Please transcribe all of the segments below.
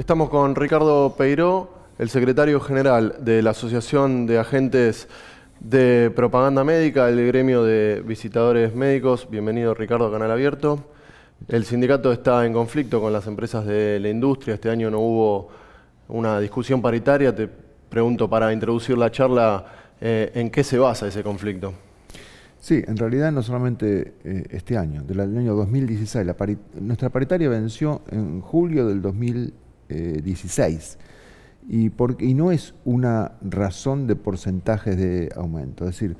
Estamos con Ricardo Peiró, el secretario general de la Asociación de Agentes de Propaganda Médica, el gremio de visitadores médicos. Bienvenido Ricardo a Canal Abierto. El sindicato está en conflicto con las empresas de la industria. Este año no hubo una discusión paritaria. Te pregunto para introducir la charla, eh, ¿en qué se basa ese conflicto? Sí, en realidad no solamente eh, este año, del año 2016. nuestra paritaria venció en julio del 2016. 16. Eh, y, por, no es una razón de porcentajes de aumento, es decir,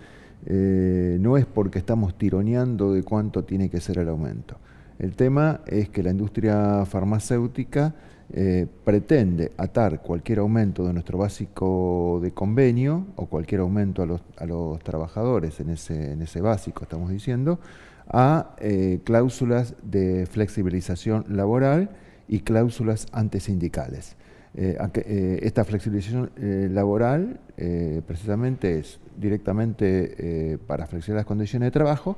eh, no es porque estamos tironeando de cuánto tiene que ser el aumento. El tema es que la industria farmacéutica eh, pretende atar cualquier aumento de nuestro básico de convenio o cualquier aumento a los, trabajadores en ese, básico, estamos diciendo, a cláusulas de flexibilización laboral y cláusulas antisindicales. Eh, eh, esta flexibilización eh, laboral precisamente es directamente para flexibilizar las condiciones de trabajo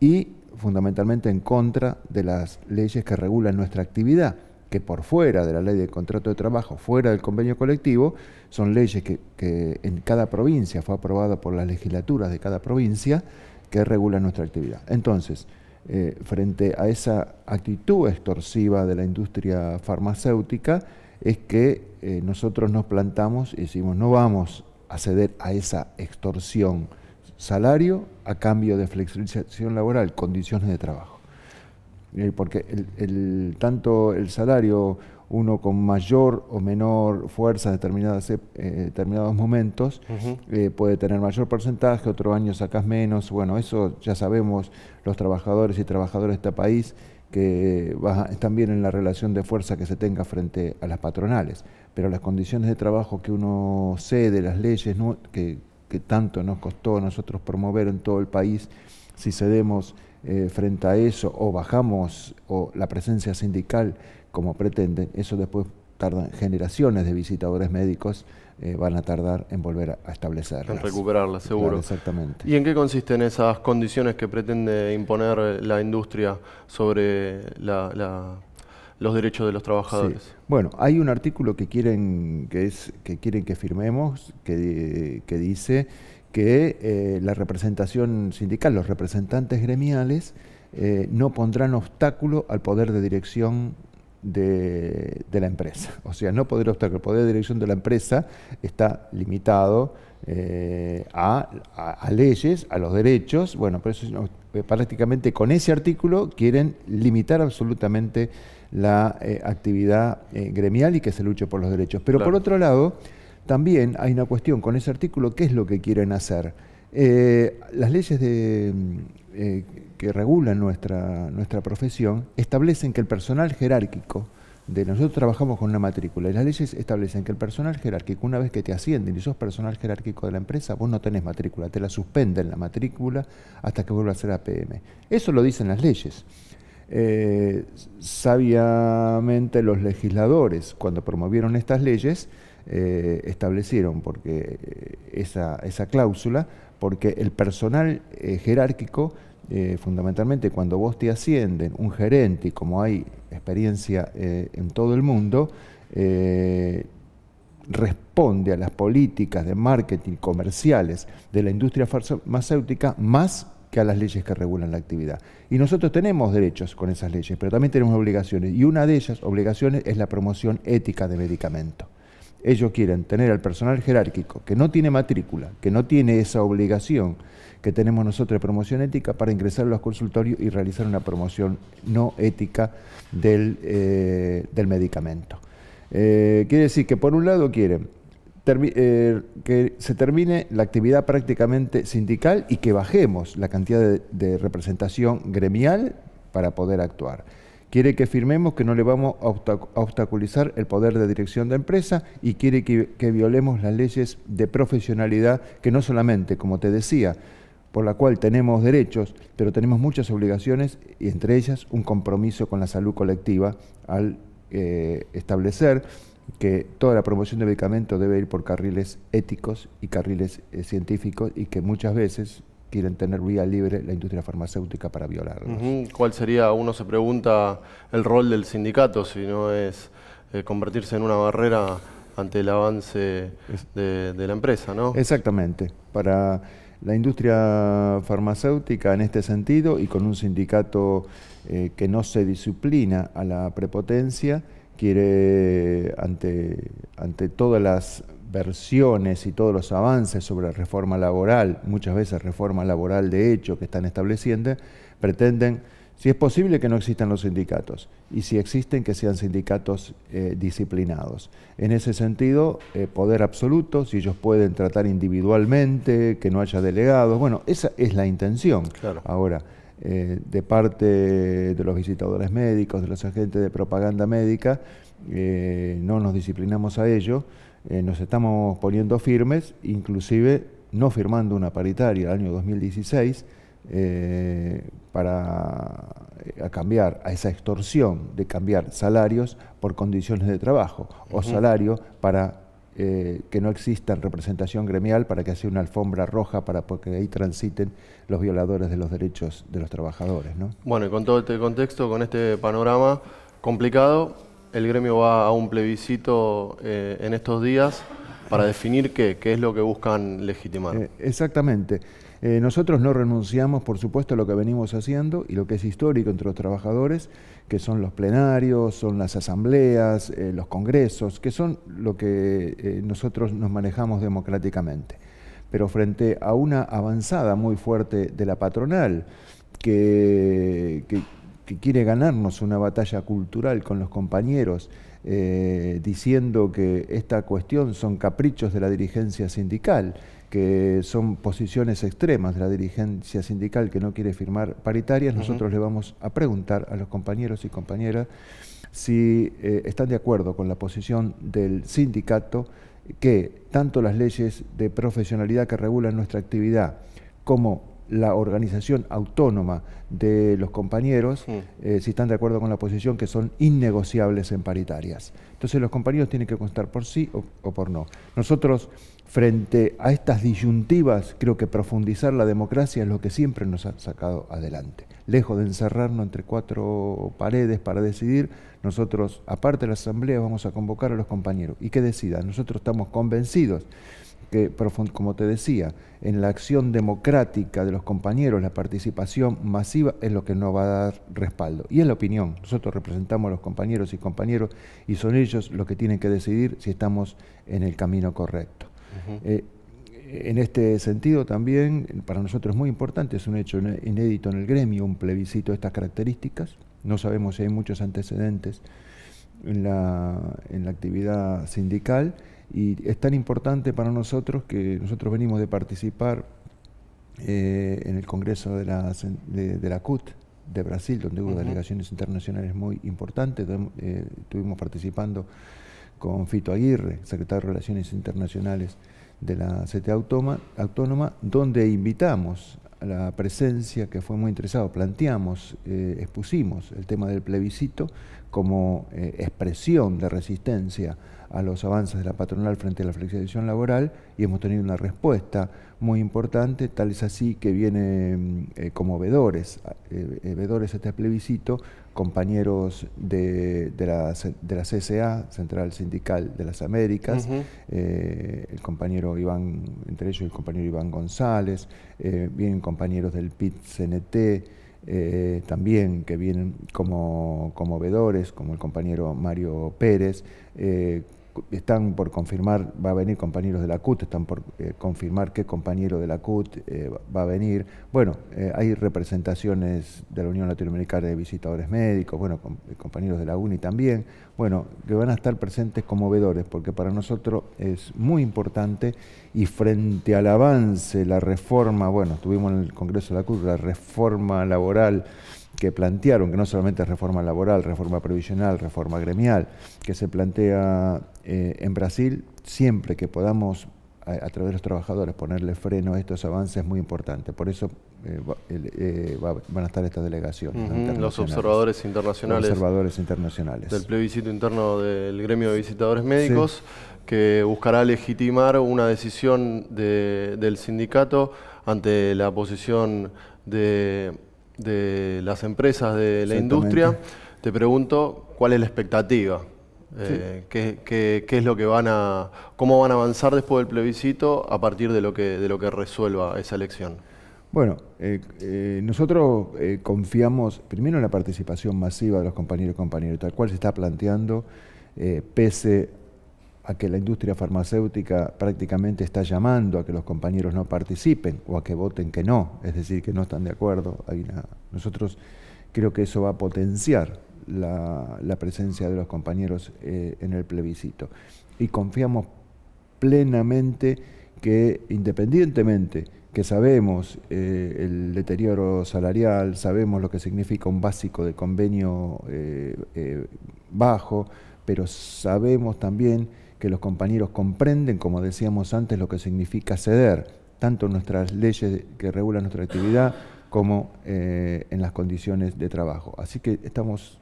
y fundamentalmente en contra de las leyes que regulan nuestra actividad, que por fuera de la ley de contrato de trabajo, fuera del convenio colectivo, son leyes que, que en cada provincia fue aprobada por las legislaturas de cada provincia que regulan nuestra actividad. Entonces, eh, frente a esa actitud extorsiva de la industria farmacéutica es que eh, nosotros nos plantamos y decimos no vamos a ceder a esa extorsión salario a cambio de flexibilización laboral, condiciones de trabajo. Eh, porque tanto el salario uno con mayor o menor fuerza en eh, determinados, momentos eh, puede tener mayor porcentaje, otro año sacas menos. Bueno, eso ya sabemos los trabajadores y trabajadoras de este país que están bien en la relación de fuerza que se tenga frente a las patronales. Pero las condiciones de trabajo que uno cede, las leyes no, que, que tanto nos costó a nosotros promover en todo el país, si cedemos eh, frente a eso o bajamos o la presencia sindical como pretenden, eso después tardan generaciones de visitadores médicos eh, van a tardar en volver a establecerlas. En recuperarlas, seguro. exactamente. ¿Y en qué consisten esas condiciones que pretende imponer eh, la industria sobre la los derechos de los trabajadores. Bueno, hay un artículo que quieren que, es, que, quieren que firmemos que, que dice que eh, la representación sindical, los representantes gremiales, eh, no pondrán obstáculo al poder de dirección de, la empresa. O sea, no poder obstáculo, el poder de dirección de la empresa está limitado eh, a, leyes, a los derechos. Bueno, por eso eh, prácticamente con ese artículo quieren limitar absolutamente la eh, actividad gremial y que se luche por los derechos. Pero por otro lado, también hay una cuestión con ese artículo, ¿qué es lo que quieren hacer? las leyes de, eh, que regulan nuestra, profesión establecen que el personal jerárquico, de nosotros trabajamos con una matrícula y las leyes establecen que el personal jerárquico, una vez que te ascienden y sos personal jerárquico de la empresa, vos no tenés matrícula, te la suspenden la matrícula hasta que vuelva a ser APM. Eso lo dicen las leyes. Eh, sabiamente los legisladores, cuando promovieron estas leyes, eh, establecieron, porque esa cláusula, porque el personal eh, jerárquico, eh, fundamentalmente cuando vos te ascienden, un gerente, y como hay experiencia eh, en todo el mundo, responde a las políticas de marketing comerciales de la industria farmacéutica más que a las leyes que regulan la actividad. Y nosotros tenemos derechos con esas leyes, pero también tenemos obligaciones. Y una de ellas, obligaciones, es la promoción ética de medicamentos ellos quieren tener al personal jerárquico que no tiene matrícula, que no tiene esa obligación que tenemos nosotros de promoción ética para ingresar a los consultorios y realizar una promoción no ética del, eh, medicamento. Eh, quiere decir que por un lado quieren eh, que se termine la actividad prácticamente sindical y que bajemos la cantidad de representación gremial para poder actuar. Quiere que firmemos que no le vamos a obstaculizar el poder de dirección de empresa y quiere que, violemos las leyes de profesionalidad que no solamente, como te decía, por la cual tenemos derechos, pero tenemos muchas obligaciones y entre ellas un compromiso con la salud colectiva al eh, establecer que toda la promoción de medicamentos debe ir por carriles éticos y carriles eh, científicos y que muchas veces quieren tener vía libre la industria farmacéutica para violarlos. ¿Cuál sería, uno se pregunta, el rol del sindicato si no es eh, convertirse en una barrera ante el avance de, la empresa, no? Exactamente. Para la industria farmacéutica en este sentido y con un sindicato eh, que no se disciplina a la prepotencia, quiere ante, ante todas las versiones y todos los avances sobre la reforma laboral, muchas veces reforma laboral de hecho que están estableciendo, pretenden, si es posible, que no existan los sindicatos y si existen, que sean sindicatos eh, disciplinados. En ese sentido, eh, poder absoluto, si ellos pueden tratar individualmente, que no haya delegados, bueno, esa es la intención. Ahora, eh, de parte de los visitadores médicos, de los agentes de propaganda médica, no nos disciplinamos a ellos, eh, nos estamos poniendo firmes, inclusive no firmando una paritaria el año 2016 eh, para eh, a cambiar a esa extorsión de cambiar salarios por condiciones de trabajo o salario para que no exista representación gremial para que sea una alfombra roja para porque ahí transiten los violadores de los derechos de los trabajadores. ¿no? Bueno, y con todo este contexto, con este panorama complicado, el gremio va a un plebiscito eh, en estos días para definir qué, es lo que buscan legitimar. Eh, exactamente. Eh, nosotros no renunciamos, por supuesto, a lo que venimos haciendo y lo que es histórico entre los trabajadores, que son los plenarios, son las asambleas, los congresos, que son lo que nosotros nos manejamos democráticamente. Pero frente a una avanzada muy fuerte de la patronal, que que quiere ganarnos una batalla cultural con los compañeros, eh, diciendo que esta cuestión son caprichos de la dirigencia sindical, que son posiciones extremas de la dirigencia sindical que no quiere firmar paritarias, nosotros le vamos a preguntar a los compañeros y compañeras si eh, están de acuerdo con la posición del sindicato que tanto las leyes de profesionalidad que regulan nuestra actividad como la organización autónoma de los compañeros, eh, si están de acuerdo con la posición, que son innegociables en paritarias. Entonces los compañeros tienen que constar por sí o, o por no. Nosotros, frente a estas disyuntivas, creo que profundizar la democracia es lo que siempre nos ha sacado adelante. Lejos de encerrarnos entre cuatro paredes para decidir, nosotros, aparte de la asamblea, vamos a convocar a los compañeros y que decidan. Nosotros estamos convencidos que, como te decía, en la acción democrática de los compañeros, la participación masiva es lo que nos va a dar respaldo. Y es la opinión. Nosotros representamos a los compañeros y compañeros y son ellos los que tienen que decidir si estamos en el camino correcto. Eh, en este sentido también, para nosotros es muy importante, es un hecho inédito en el gremio, un plebiscito de estas características. No sabemos si hay muchos antecedentes en la, en la actividad sindical y es tan importante para nosotros que nosotros venimos de participar eh, en el Congreso de la, de, la CUT de Brasil, donde hubo delegaciones internacionales muy importantes. Eh, estuvimos participando con Fito Aguirre, secretario de Relaciones Internacionales de la CTA Autónoma, donde invitamos la presencia que fue muy interesado. Planteamos, eh, expusimos el tema del plebiscito como eh, expresión de resistencia a los avances de la patronal frente a la flexibilización laboral y hemos tenido una respuesta muy importante, tal es así que viene mm, eh, como vedores, vedores este plebiscito compañeros de, de, la, de, CSA, Central Sindical de las Américas, eh, el compañero Iván, entre ellos el compañero Iván González, eh, vienen compañeros del PIT-CNT eh, también, que vienen como, como como el compañero Mario Pérez, están por confirmar, va a venir compañeros de la CUT, están por eh, confirmar qué compañero de la CUT eh, va a venir. Bueno, eh, hay representaciones de la Unión Latinoamericana de Visitadores Médicos, bueno, compañeros de la UNI también, bueno, que van a estar presentes como vedores, porque para nosotros es muy importante y frente al avance, la reforma, bueno, estuvimos en el Congreso de la CUT la reforma laboral, que plantearon, que no solamente es reforma laboral, reforma previsional, reforma gremial, que se plantea eh, en Brasil, siempre que podamos a, través de los trabajadores ponerle freno a estos avances es muy importante. Por eso eh, eh, van a estar estas delegaciones. Los observadores internacionales. Observadores internacionales. Del plebiscito interno del gremio de visitadores médicos, que buscará legitimar una decisión del sindicato ante la posición de de las empresas de la industria, te pregunto cuál es la expectativa. Eh, qué, es lo que van a, cómo van a avanzar después del plebiscito a partir de lo que, de lo que resuelva esa elección. Bueno, eh, eh, nosotros confiamos primero en la participación masiva de los compañeros y compañeras, tal cual se está planteando, pese a que la industria farmacéutica prácticamente está llamando a que los compañeros no participen o a que voten que no, es decir, que no están de acuerdo. nosotros creo que eso va a potenciar la, presencia de los compañeros eh, en el plebiscito. Y confiamos plenamente que independientemente que sabemos eh, el deterioro salarial, sabemos lo que significa un básico de convenio eh, bajo, pero sabemos también que los compañeros comprenden, como decíamos antes, lo que significa ceder, tanto en nuestras leyes que regulan nuestra actividad como eh, en las condiciones de trabajo. Así que estamos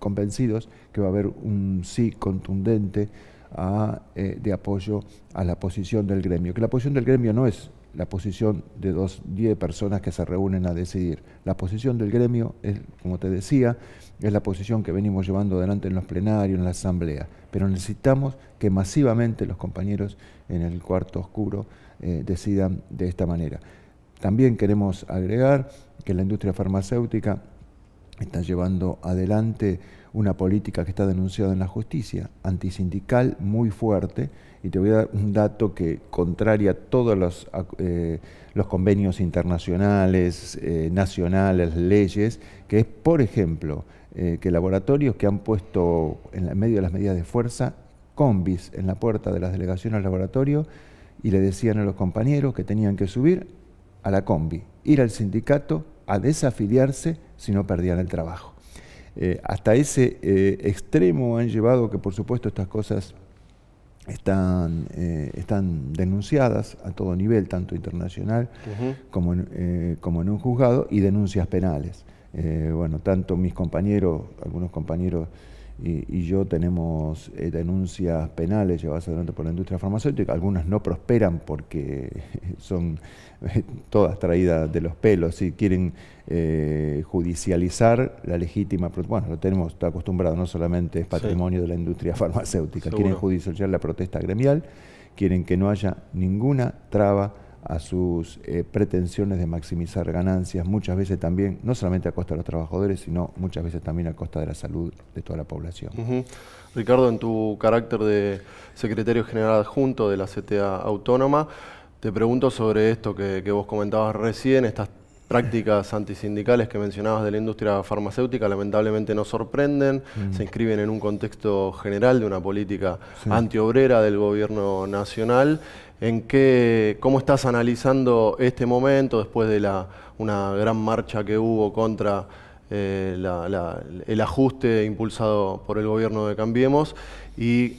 convencidos que va a haber un sí contundente ah, eh, de apoyo a la posición del gremio, que la posición del gremio no es la posición de dos, diez personas que se reúnen a decidir. La posición del gremio, es, como te decía, es la posición que venimos llevando adelante en los plenarios, en la asamblea pero necesitamos que masivamente los compañeros en el cuarto oscuro eh, decidan de esta manera. También queremos agregar que la industria farmacéutica está llevando adelante una política que está denunciada en la justicia, antisindical muy fuerte, y te voy a dar un dato que contraria a todos eh, los, convenios internacionales, eh, nacionales, leyes, que es, por ejemplo, eh, que laboratorios que han puesto en medio de las medidas de fuerza combis en la puerta de las delegaciones al laboratorio y le decían a los compañeros que tenían que subir a la combi, ir al sindicato a desafiliarse si no perdían el trabajo. Eh, hasta ese eh, extremo han llevado que por supuesto estas cosas están, están denunciadas a todo nivel, tanto internacional como en un juzgado, y denuncias penales. Eh, bueno, tanto mis compañeros, algunos compañeros y, yo tenemos eh, denuncias penales llevadas adelante por la industria farmacéutica. Algunas no prosperan porque son eh, todas traídas de los pelos. y quieren judicializar la legítima, bueno, lo tenemos está acostumbrado, no solamente es patrimonio de la industria farmacéutica. Quieren judicializar la protesta gremial, quieren que no haya ninguna traba a sus eh, pretensiones de maximizar ganancias, muchas veces también, no solamente a costa de los trabajadores, sino muchas veces también a costa de la salud de toda la población. Ricardo, en tu carácter de secretario general adjunto de la CTA Autónoma, te pregunto sobre esto que, vos comentabas recién, estas prácticas antisindicales que mencionabas de la industria farmacéutica lamentablemente no sorprenden, se inscriben en un contexto general de una política antiobrera del gobierno nacional en qué, cómo estás analizando este momento después de la, una gran marcha que hubo contra eh, el ajuste impulsado por el gobierno de Cambiemos y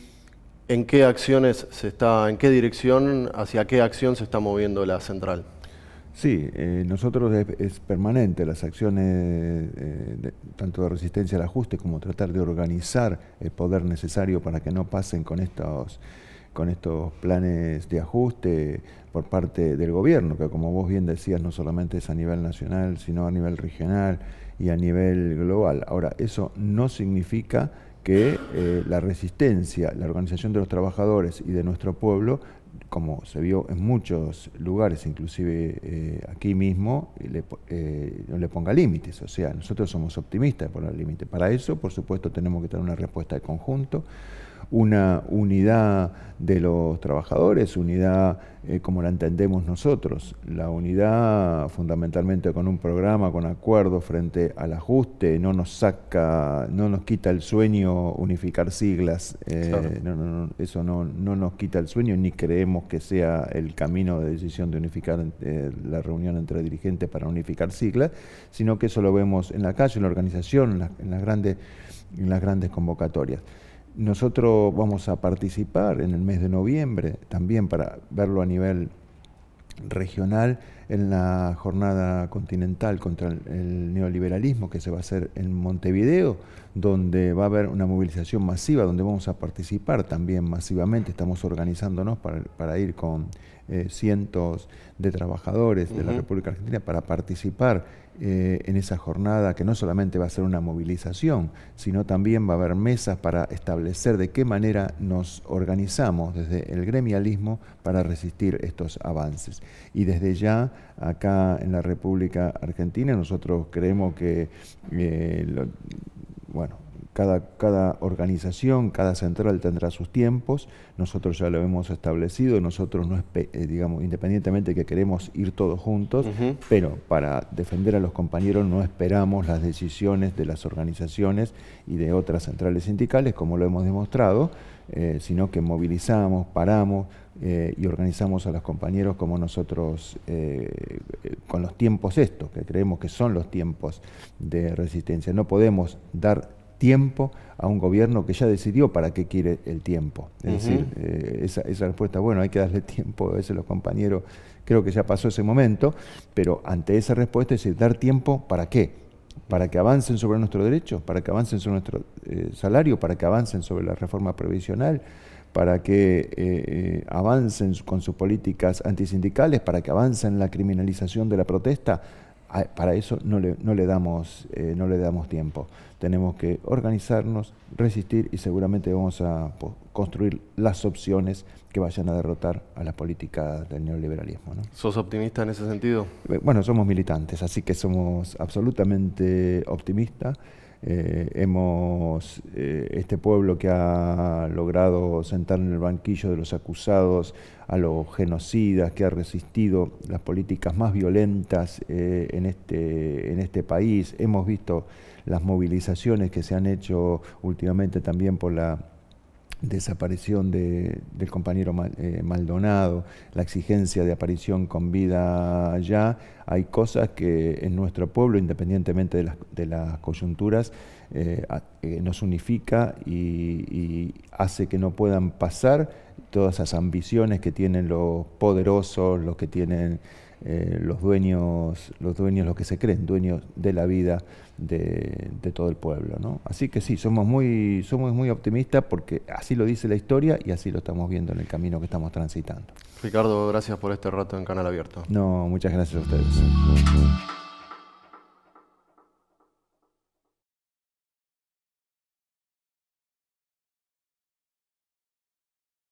en qué acciones se está, en qué dirección, hacia qué acción se está moviendo la central. Sí, eh, nosotros es, permanente las acciones eh, tanto de resistencia al ajuste como tratar de organizar el poder necesario para que no pasen con estos con estos planes de ajuste por parte del gobierno, que como vos bien decías, no solamente es a nivel nacional, sino a nivel regional y a nivel global. Ahora, eso no significa que eh, la resistencia, la organización de los trabajadores y de nuestro pueblo, como se vio en muchos lugares, inclusive eh, aquí mismo, eh, no le ponga límites. O sea, nosotros somos optimistas por poner límites, Para eso, por supuesto, tenemos que tener una respuesta de conjunto una unidad de los trabajadores, unidad eh, como la entendemos nosotros, la unidad fundamentalmente con un programa, con acuerdos frente al ajuste, no nos saca, no nos quita el sueño unificar siglas, eh, no, eso no, nos quita el sueño ni creemos que sea el camino de decisión de unificar eh, la reunión entre dirigentes para unificar siglas, sino que eso lo vemos en la calle, en la organización, en las, grandes, en las grandes convocatorias. Nosotros vamos a participar en el mes de noviembre, también para verlo a nivel regional, en la jornada continental contra el, neoliberalismo que se va a hacer en Montevideo, donde va a haber una movilización masiva, donde vamos a participar también masivamente. Estamos organizándonos para, ir con eh, cientos de trabajadores de la República Argentina para participar eh, en esa jornada que no solamente va a ser una movilización, sino también va a haber mesas para establecer de qué manera nos organizamos desde el gremialismo para resistir estos avances. Y desde ya, acá en la República Argentina, nosotros creemos que, eh, bueno, cada, organización, cada central tendrá sus tiempos, nosotros ya lo hemos establecido, nosotros no, eh, digamos, independientemente que queremos ir todos juntos, pero para defender a los compañeros no esperamos las decisiones de las organizaciones y de otras centrales sindicales, como lo hemos demostrado, eh, sino que movilizamos, paramos eh, y organizamos a los compañeros como nosotros, con los tiempos estos, que creemos que son los tiempos de resistencia. No podemos dar tiempo a un gobierno que ya decidió para qué quiere el tiempo. Es decir, eh, esa, respuesta, bueno, hay que darle tiempo, a veces los compañeros, creo que ya pasó ese momento, pero ante esa respuesta es decir, dar tiempo para qué? Para que avancen sobre nuestro derecho, para que avancen sobre nuestro eh, salario, para que avancen sobre la reforma previsional, para que eh, avancen con sus políticas antisindicales, para que avancen la criminalización de la protesta. Para eso no le, no le damos, no le damos tiempo tenemos que organizarnos, resistir y seguramente vamos a construir las opciones que vayan a derrotar a la política del neoliberalismo. ¿Sos optimista en ese sentido? Eh, bueno, somos militantes, así que somos absolutamente optimistas. Eh, hemos, eh, este pueblo que ha logrado sentar en el banquillo de los acusados a los genocidas, que ha resistido las políticas más violentas en, este, en este país, hemos visto las movilizaciones que se han hecho últimamente también por la desaparición de, del compañero eh, Maldonado, la exigencia de aparición con vida ya, hay cosas que en nuestro pueblo, independientemente de las, coyunturas, eh, eh, nos unifica y, y, hace que no puedan pasar todas esas ambiciones que tienen los poderosos, los que tienen eh, los dueños, los dueños, los que se creen dueños de la vida de, todo el pueblo. Así que sí, somos muy, somos muy optimistas porque así lo dice la historia y así lo estamos viendo en el camino que estamos transitando. Ricardo, gracias por este rato en Canal Abierto. No, muchas gracias a ustedes.